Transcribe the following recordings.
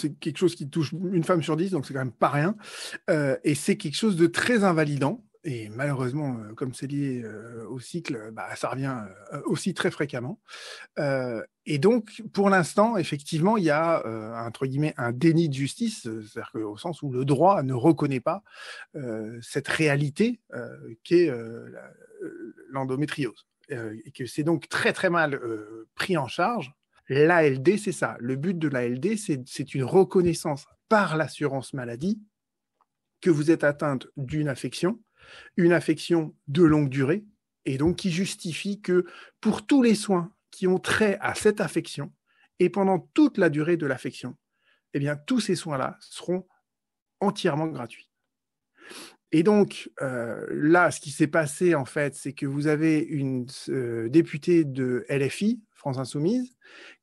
c'est quelque chose qui touche une femme sur dix, donc c'est quand même pas rien. Euh, et c'est quelque chose de très invalidant. Et malheureusement, euh, comme c'est lié euh, au cycle, bah, ça revient aussi très fréquemment. et donc, pour l'instant, effectivement, il y a entre guillemets un déni de justice, c'est-à-dire au sens où le droit ne reconnaît pas cette réalité qu'est l'endométriose, et que c'est donc très très mal pris en charge l'ALD, c'est ça. Le but de l'ALD, c'est une reconnaissance par l'assurance maladie que vous êtes atteinte d'une affection, une affection de longue durée, et donc qui justifie que pour tous les soins qui ont trait à cette affection, et pendant toute la durée de l'affection, eh bien, tous ces soins-là seront entièrement gratuits. Et donc, euh, là, ce qui s'est passé, en fait, c'est que vous avez une euh, députée de LFI, France Insoumise,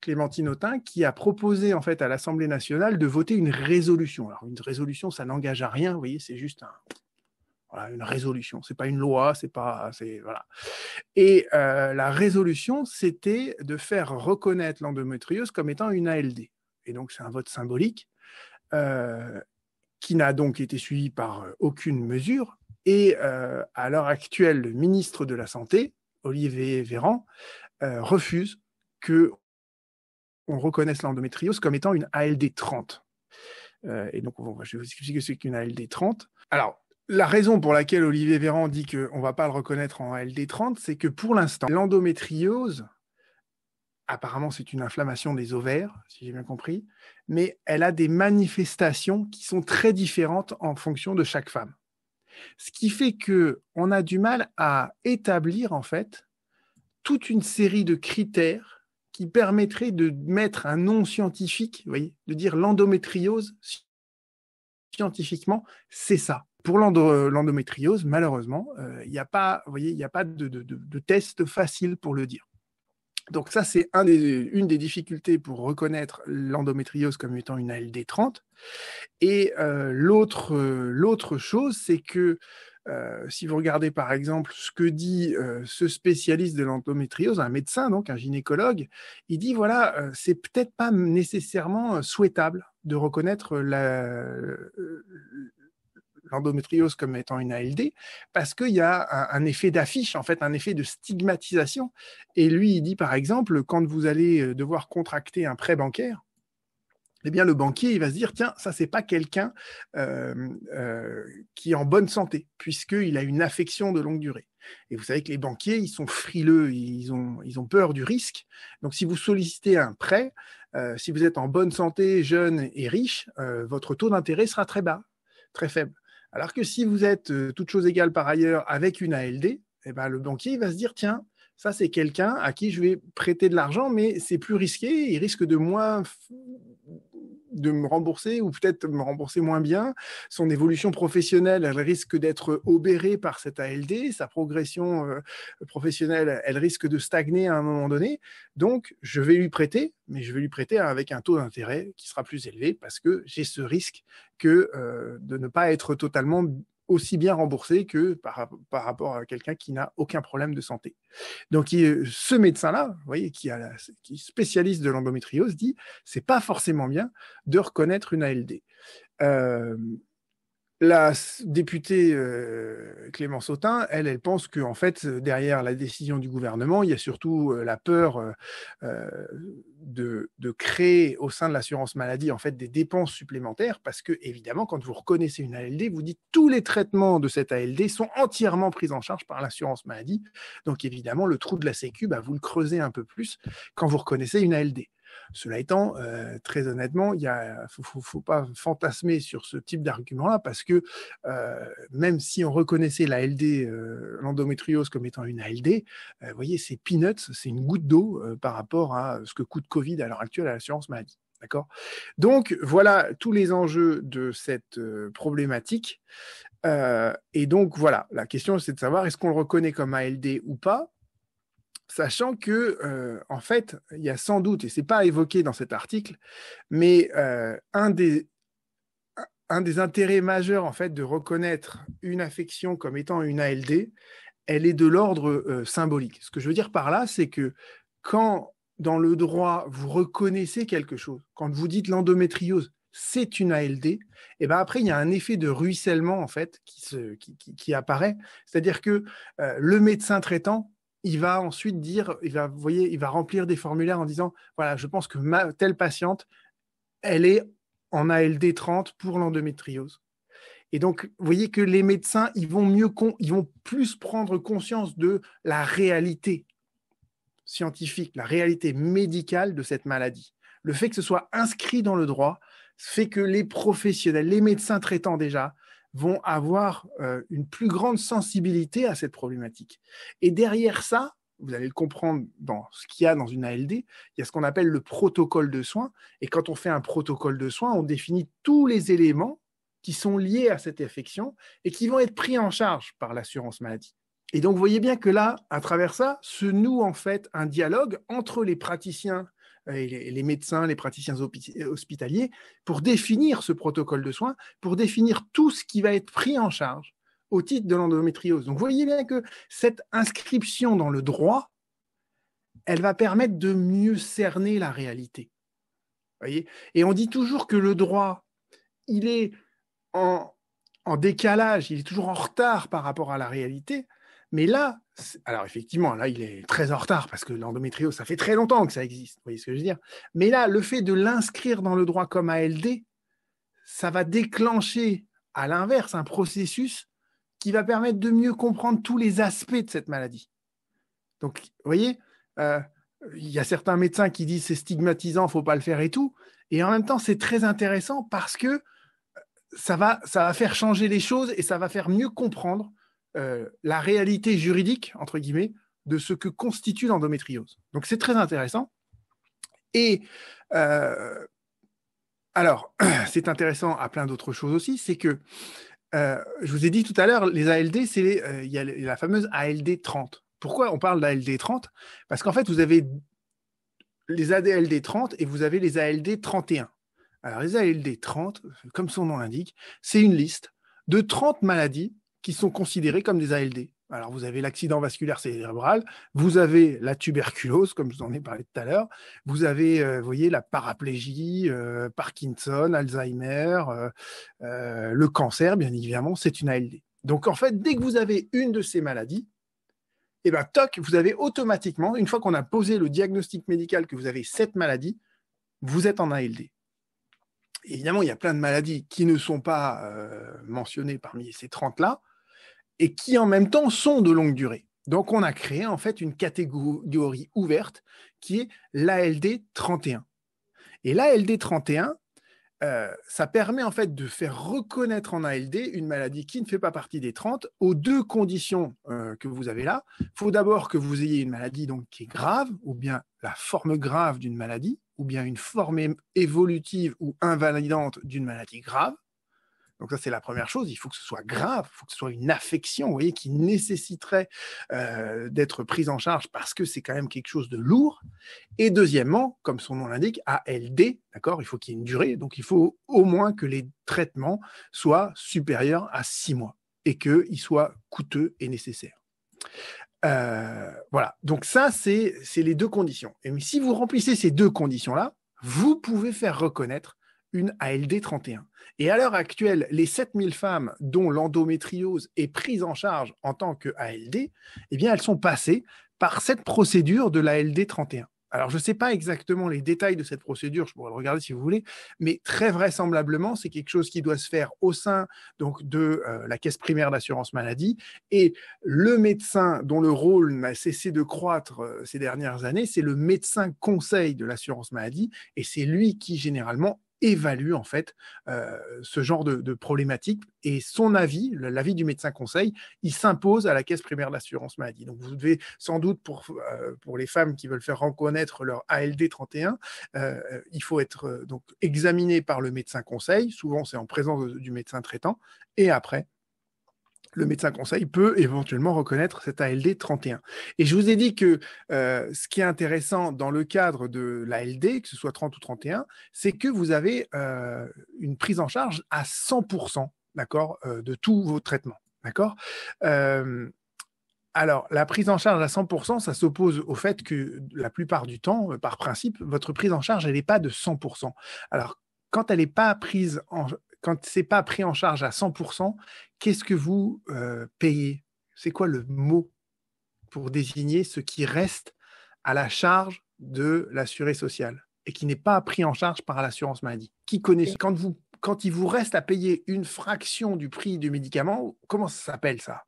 Clémentine Autain, qui a proposé en fait à l'Assemblée nationale de voter une résolution. Alors une résolution, ça n'engage à rien, vous voyez, c'est juste une résolution. C'est pas une loi, c'est pas, c'est voilà. Et euh, la résolution, c'était de faire reconnaître l'endométriose comme étant une ALD. Et donc c'est un vote symbolique euh, qui n'a donc été suivi par euh, aucune mesure. Et à l'heure actuelle, le ministre de la Santé, Olivier Véran, refuse que on reconnaisse l'endométriose comme étant une ALD 30. Euh, et donc, je vais vous expliquer ce qu'est une ALD 30. Alors, la raison pour laquelle Olivier Véran dit qu'on ne va pas le reconnaître en ALD 30, c'est que pour l'instant, l'endométriose, apparemment c'est une inflammation des ovaires, si j'ai bien compris, mais elle a des manifestations qui sont très différentes en fonction de chaque femme. Ce qui fait que on a du mal à établir en fait toute une série de critères qui permettrait de mettre un nom scientifique, vous voyez, de dire l'endométriose scientifiquement, c'est ça. Pour euh, l'endométriose, malheureusement, il euh, n'y a pas, a pas de, test facile pour le dire. Donc ça, c'est un une des difficultés pour reconnaître l'endométriose comme étant une ALD30. Et euh, l'autre chose, c'est que euh, si vous regardez par exemple ce que dit euh, ce spécialiste de l'endométriose, un médecin donc, un gynécologue, il dit voilà, euh, c'est peut-être pas nécessairement souhaitable de reconnaître l'endométriose comme étant une ALD parce qu'il y a un effet d'affiche, en fait, un effet de stigmatisation. Et lui, il dit par exemple, quand vous allez devoir contracter un prêt bancaire, eh bien le banquier, il va se dire, tiens, ça, c'est pas quelqu'un euh, euh, qui est en bonne santé, puisqu'il a une affection de longue durée. Et vous savez que les banquiers, ils sont frileux, ils ont, ils ont peur du risque. Donc, si vous sollicitez un prêt, euh, si vous êtes en bonne santé, jeune et riche, votre taux d'intérêt sera très bas, très faible. Alors que si vous êtes, toutes toute chose égale par ailleurs, avec une ALD, eh ben, le banquier va se dire, tiens, ça c'est quelqu'un à qui je vais prêter de l'argent, mais c'est plus risqué, il risque de moins de me rembourser ou peut-être me rembourser moins bien. Son évolution professionnelle, elle risque d'être obérée par cette ALD. Sa progression euh, professionnelle, elle risque de stagner à un moment donné. Donc, je vais lui prêter, mais je vais lui prêter avec un taux d'intérêt qui sera plus élevé parce que j'ai ce risque que euh, de ne pas être totalement aussi bien remboursé que par, rapport à quelqu'un qui n'a aucun problème de santé. Donc euh, ce médecin-là, vous voyez, qui, est spécialiste de l'endométriose, dit c'est pas forcément bien de reconnaître une ALD. Euh, la députée euh, Clémence Autain, elle, elle pense que en fait, euh, derrière la décision du gouvernement, il y a surtout euh, la peur de, créer au sein de l'assurance maladie en fait des dépenses supplémentaires, parce que évidemment, quand vous reconnaissez une ALD, vous dites tous les traitements de cette ALD sont entièrement pris en charge par l'assurance maladie. Donc évidemment, le trou de la Sécu, bah, vous le creusez un peu plus quand vous reconnaissez une ALD. Cela étant, euh, très honnêtement, il ne faut, pas fantasmer sur ce type d'argument-là parce que euh, même si on reconnaissait l'ALD, euh, l'endométriose comme étant une ALD, vous voyez, c'est peanuts, c'est une goutte d'eau par rapport à ce que coûte Covid à l'heure actuelle à l'assurance maladie. D'accord Donc voilà tous les enjeux de cette problématique. et donc voilà, la question c'est de savoir est-ce qu'on le reconnaît comme ALD ou pas sachant que, euh, en fait, il y a sans doute, et ce n'est pas évoqué dans cet article, mais euh, un, des, un des intérêts majeurs, en fait, de reconnaître une affection comme étant une ALD, elle est de l'ordre euh, symbolique. Ce que je veux dire par là, c'est que quand, dans le droit, vous reconnaissez quelque chose, quand vous dites l'endométriose, c'est une ALD, et eh ben après il y a un effet de ruissellement en fait qui, qui apparaît, c'est-à-dire que le médecin traitant il va ensuite dire, il va, voyez, il va remplir des formulaires en disant, voilà, je pense que ma, telle patiente, elle est en ALD 30 pour l'endométriose. Et donc, vous voyez que les médecins, ils vont mieux, ils vont plus prendre conscience de la réalité scientifique, la réalité médicale de cette maladie. Le fait que ce soit inscrit dans le droit fait que les professionnels, les médecins traitants déjà, vont avoir euh, une plus grande sensibilité à cette problématique. Et derrière ça, vous allez le comprendre dans ce qu'il y a dans une ALD, il y a ce qu'on appelle le protocole de soins. Et quand on fait un protocole de soins, on définit tous les éléments qui sont liés à cette affection et qui vont être pris en charge par l'assurance maladie. Et donc, vous voyez bien que là, à travers ça, se noue en fait un dialogue entre les praticiens euh, les médecins, les praticiens euh, hospitaliers, pour définir ce protocole de soins, pour définir tout ce qui va être pris en charge au titre de l'endométriose. Donc vous voyez bien que cette inscription dans le droit, elle va permettre de mieux cerner la réalité. et on dit toujours que le droit, il est en, en décalage, il est toujours en retard par rapport à la réalité, mais là, alors effectivement, là, il est très en retard parce que l'endométriose, ça fait très longtemps que ça existe. Vous voyez ce que je veux dire Mais là, le fait de l'inscrire dans le droit comme ALD, ça va déclencher, à l'inverse, un processus qui va permettre de mieux comprendre tous les aspects de cette maladie. Donc, vous voyez, euh, il y a certains médecins qui disent c'est stigmatisant, faut pas le faire et tout. Et en même temps, c'est très intéressant parce que ça va, ça va faire changer les choses et ça va faire mieux comprendre euh, la réalité juridique, entre guillemets, de ce que constitue l'endométriose. Donc c'est très intéressant. Et euh, alors, c'est intéressant à plein d'autres choses aussi, c'est que euh, je vous ai dit tout à l'heure, les ALD, c'est il y a la fameuse ALD 30. Pourquoi on parle d'ALD 30 Parce qu'en fait, vous avez les ADLD 30 et vous avez les ALD 31. Alors les ALD 30, comme son nom l'indique, c'est une liste de 30 maladies qui sont considérés comme des ALD. Alors, vous avez l'accident vasculaire cérébral, vous avez la tuberculose, comme je vous en ai parlé tout à l'heure, vous avez, euh, voyez, la paraplégie, euh, Parkinson, Alzheimer, euh, le cancer, bien évidemment, c'est une ALD. Donc, en fait, dès que vous avez une de ces maladies, et eh ben, toc, vous avez automatiquement, une fois qu'on a posé le diagnostic médical que vous avez cette maladie, vous êtes en ALD. Évidemment, il y a plein de maladies qui ne sont pas mentionnées parmi ces 30-là, et qui en même temps sont de longue durée. Donc on a créé en fait une catégorie ouverte qui est l'ALD 31. Et l'ALD 31, euh, ça permet en fait de faire reconnaître en ALD une maladie qui ne fait pas partie des 30 aux deux conditions euh, que vous avez là. Il faut d'abord que vous ayez une maladie donc qui est grave ou bien la forme grave d'une maladie ou bien une forme évolutive ou invalidante d'une maladie grave. Donc ça, c'est la première chose. Il faut que ce soit grave, il faut que ce soit une affection, vous voyez, qui nécessiterait euh, d'être prise en charge parce que c'est quand même quelque chose de lourd. Et deuxièmement, comme son nom l'indique, ALD, d'accord, il faut qu'il y ait une durée. Donc il faut au moins que les traitements soient supérieurs à six mois et qu'ils soient coûteux et nécessaires. Euh, voilà, donc ça, c'est les deux conditions. Et si vous remplissez ces deux conditions-là, vous pouvez faire reconnaître une ALD 31. Et à l'heure actuelle, les 7000 femmes dont l'endométriose est prise en charge en tant que ALD, eh bien, elles sont passées par cette procédure de l'ALD 31. Alors, je ne sais pas exactement les détails de cette procédure, je pourrais le regarder si vous voulez, mais très vraisemblablement, c'est quelque chose qui doit se faire au sein donc, de euh, la caisse primaire d'assurance maladie. Et le médecin dont le rôle n'a cessé de croître euh, ces dernières années, c'est le médecin conseil de l'assurance maladie, et c'est lui qui généralement évalue en fait euh, ce genre de, problématique et son avis, l'avis du médecin conseil, il s'impose à la caisse primaire d'assurance maladie. Donc vous devez sans doute pour, euh, les femmes qui veulent faire reconnaître leur ALD 31, euh, il faut être donc examiné par le médecin conseil, souvent c'est en présence du médecin traitant, et après le médecin conseil peut éventuellement reconnaître cette ALD 31. Et je vous ai dit que euh, ce qui est intéressant dans le cadre de l'ALD, que ce soit 30 ou 31, c'est que vous avez euh, une prise en charge à 100% d'accord, euh, de tous vos traitements. D'accord alors, la prise en charge à 100%, ça s'oppose au fait que la plupart du temps, par principe, votre prise en charge, elle n'est pas de 100%. Alors, quand elle n'est pas prise en, quand c'est pas pris en charge à 100%, qu'est-ce que vous euh, payez C'est quoi le mot pour désigner ce qui reste à la charge de l'assuré social et qui n'est pas pris en charge par l'assurance maladie Qui connaît quand, vous, quand il vous reste à payer une fraction du prix du médicament, comment ça s'appelle ça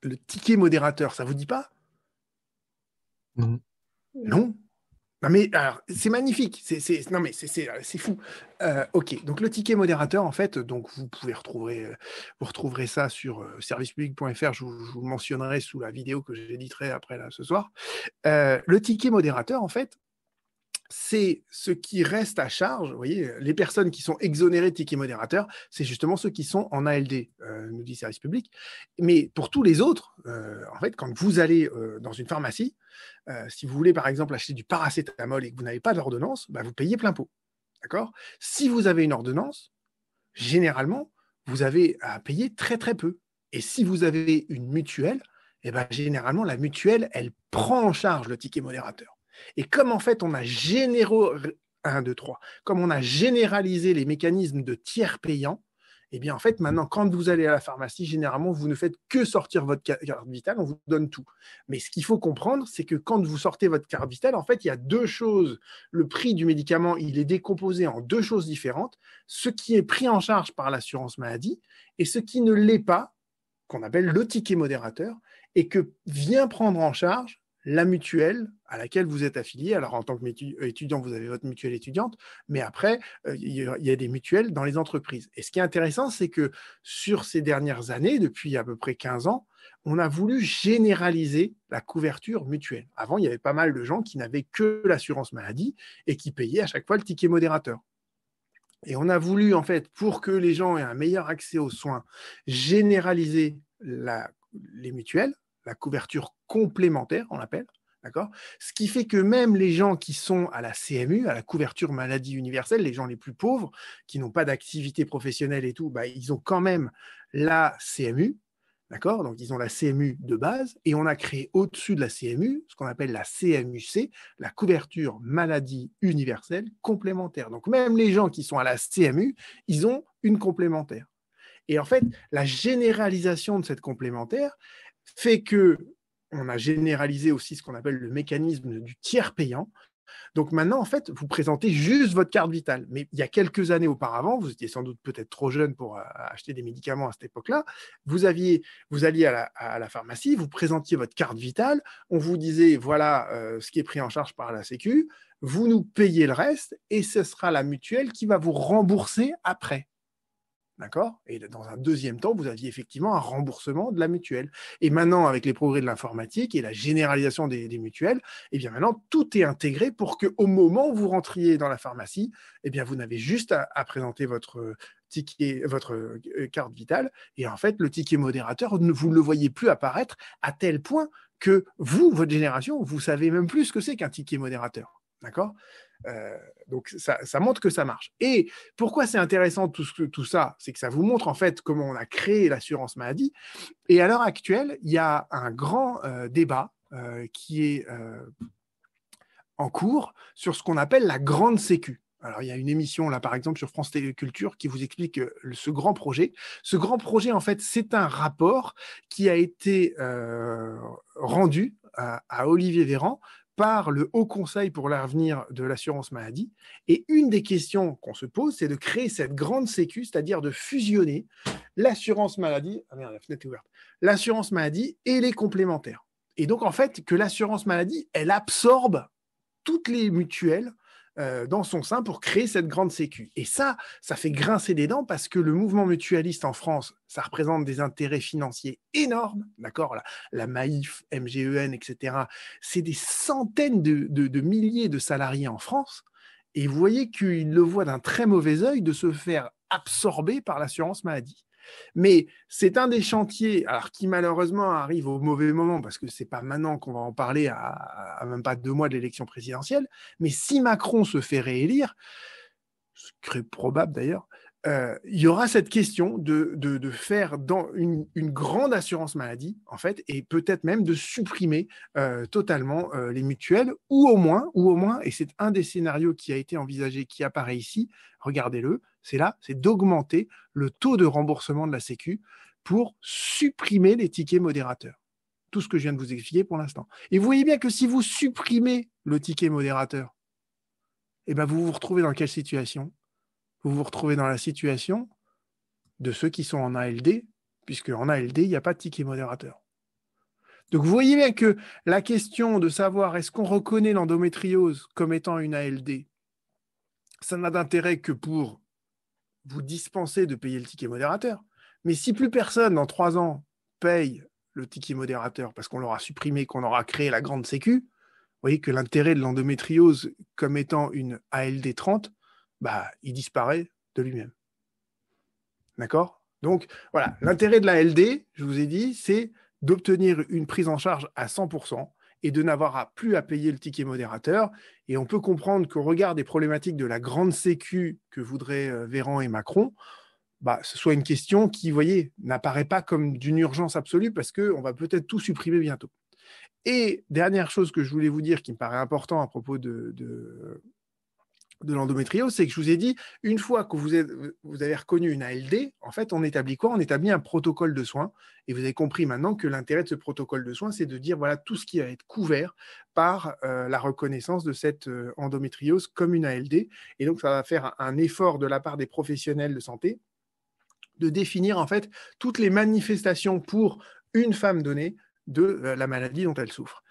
Le ticket modérateur, ça vous dit pas Non. Non, non mais c'est magnifique, c'est non mais c'est euh, fou. Euh, ok, donc le ticket modérateur en fait, donc vous pouvez retrouver euh, vous retrouverez ça sur servicepublic.fr. Je, vous, je mentionnerai sous la vidéo que j'éditerai après là ce soir. le ticket modérateur en fait, c'est ce qui reste à charge. Vous voyez, les personnes qui sont exonérées de tickets modérateurs, c'est justement ceux qui sont en ALD, euh, nous dit Service public. Mais pour tous les autres, euh, en fait, quand vous allez euh, dans une pharmacie, si vous voulez par exemple acheter du paracétamol et que vous n'avez pas d'ordonnance, bah, vous payez plein pot. D'accord Si vous avez une ordonnance, généralement, vous avez à payer très très peu. Et si vous avez une mutuelle, eh ben, généralement, la mutuelle, elle prend en charge le ticket modérateur. Et comme en fait on a généraux comme on a généralisé les mécanismes de tiers payants, eh bien en fait maintenant quand vous allez à la pharmacie, généralement vous ne faites que sortir votre carte vitale, on vous donne tout. Mais ce qu'il faut comprendre, c'est que quand vous sortez votre carte vitale, en fait il y a deux choses. Le prix du médicament, il est décomposé en deux choses différentes, ce qui est pris en charge par l'assurance maladie et ce qui ne l'est pas, qu'on appelle le ticket modérateur, et que vient prendre en charge la mutuelle à laquelle vous êtes affilié. Alors, en tant que euh, étudiant, vous avez votre mutuelle étudiante, mais après, euh, il y a des mutuelles dans les entreprises. Et ce qui est intéressant, c'est que sur ces dernières années, depuis à peu près 15 ans, on a voulu généraliser la couverture mutuelle. Avant, il y avait pas mal de gens qui n'avaient que l'assurance maladie et qui payaient à chaque fois le ticket modérateur. Et on a voulu, en fait, pour que les gens aient un meilleur accès aux soins, généraliser les mutuelles, la couverture complémentaire, on l'appelle. D'accord Ce qui fait que même les gens qui sont à la CMU, à la couverture maladie universelle, les gens les plus pauvres, qui n'ont pas d'activité professionnelle et tout, bah, ils ont quand même la CMU, D'accord Donc, ils ont la CMU de base et on a créé au-dessus de la CMU ce qu'on appelle la CMUC, la couverture maladie universelle complémentaire. Donc, même les gens qui sont à la CMU, ils ont une complémentaire. Et en fait, la généralisation de cette complémentaire fait que on a généralisé aussi ce qu'on appelle le mécanisme du tiers payant. Donc maintenant, en fait, vous présentez juste votre carte vitale. Mais il y a quelques années auparavant, vous étiez sans doute peut-être trop jeune pour euh, acheter des médicaments à cette époque-là, vous, alliez à la, pharmacie, vous présentiez votre carte vitale, on vous disait, voilà euh, ce qui est pris en charge par la Sécu, vous nous payez le reste et ce sera la mutuelle qui va vous rembourser après. D'accord Et dans un deuxième temps, vous aviez effectivement un remboursement de la mutuelle. Et maintenant, avec les progrès de l'informatique et la généralisation des, mutuelles, eh bien maintenant, tout est intégré pour qu'au moment où vous rentriez dans la pharmacie, eh vous n'avez juste à, présenter votre euh, ticket, votre euh, carte vitale, et en fait, le ticket modérateur, vous ne le voyez plus apparaître à tel point que vous, votre génération, vous savez même plus ce que c'est qu'un ticket modérateur. D'accord euh, donc ça, montre que ça marche. Et pourquoi c'est intéressant tout, tout ça C'est que ça vous montre en fait comment on a créé l'assurance maladie. Et à l'heure actuelle, il y a un grand euh, débat euh, qui est en cours sur ce qu'on appelle la grande sécu. Alors, il y a une émission, là, par exemple, sur France Téléculture qui vous explique ce grand projet. Ce grand projet, en fait, c'est un rapport qui a été rendu à, à Olivier Véran par le Haut Conseil pour l'avenir de l'assurance maladie. Et une des questions qu'on se pose, c'est de créer cette grande sécu, c'est-à-dire de fusionner l'assurance maladie, ah l'assurance maladie et les complémentaires. Et donc, en fait, que l'assurance maladie, elle absorbe toutes les mutuelles euh, dans son sein pour créer cette grande sécu. Et ça, ça fait grincer des dents parce que le mouvement mutualiste en France, ça représente des intérêts financiers énormes, d'accord la, MAIF, Maïf, MGEN, etc. C'est des centaines de, milliers de salariés en France. Et vous voyez qu'ils le voient d'un très mauvais œil de se faire absorber par l'assurance maladie. Mais c'est un des chantiers, qui malheureusement arrive au mauvais moment, parce que n'est pas maintenant qu'on va en parler à, même pas deux mois de l'élection présidentielle, mais si Macron se fait réélire, ce serait probable d'ailleurs, euh, il y aura cette question de, de, faire dans une, grande assurance maladie, en fait, et peut-être même de supprimer euh, totalement euh, les mutuelles, ou au moins, ou au moins, et c'est un des scénarios qui a été envisagé, qui apparaît ici, regardez-le, c'est là, c'est d'augmenter le taux de remboursement de la Sécu pour supprimer les tickets modérateurs. Tout ce que je viens de vous expliquer pour l'instant. Et vous voyez bien que si vous supprimez le ticket modérateur, eh ben, vous vous retrouvez dans quelle situation Vous vous retrouvez dans la situation de ceux qui sont en ALD, puisque en ALD, il n'y a pas de ticket modérateur. Donc vous voyez bien que la question de savoir est-ce qu'on reconnaît l'endométriose comme étant une ALD, ça n'a d'intérêt que pour vous dispensez de payer le ticket modérateur. Mais si plus personne, dans trois ans, paye le ticket modérateur parce qu'on l'aura supprimé, qu'on aura créé la grande sécu, vous voyez que l'intérêt de l'endométriose comme étant une ALD 30, bah, il disparaît de lui-même. D'accord Donc voilà, l'intérêt de la LD, je vous ai dit, c'est d'obtenir une prise en charge à 100%, et de n'avoir plus à payer le ticket modérateur. Et on peut comprendre qu'au regard des problématiques de la grande sécu que voudraient euh, Véran et Macron, bah, ce soit une question qui, vous voyez, n'apparaît pas comme d'une urgence absolue parce qu'on va peut-être tout supprimer bientôt. Et dernière chose que je voulais vous dire qui me paraît important à propos de, de l'endométriose, c'est que je vous ai dit, une fois que vous, avez reconnu une ALD, en fait, on établit quoi On établit un protocole de soins. Et vous avez compris maintenant que l'intérêt de ce protocole de soins, c'est de dire, voilà, tout ce qui va être couvert par euh, la reconnaissance de cette euh, endométriose comme une ALD. Et donc, ça va faire un effort de la part des professionnels de santé de définir, en fait, toutes les manifestations pour une femme donnée de euh, la maladie dont elle souffre.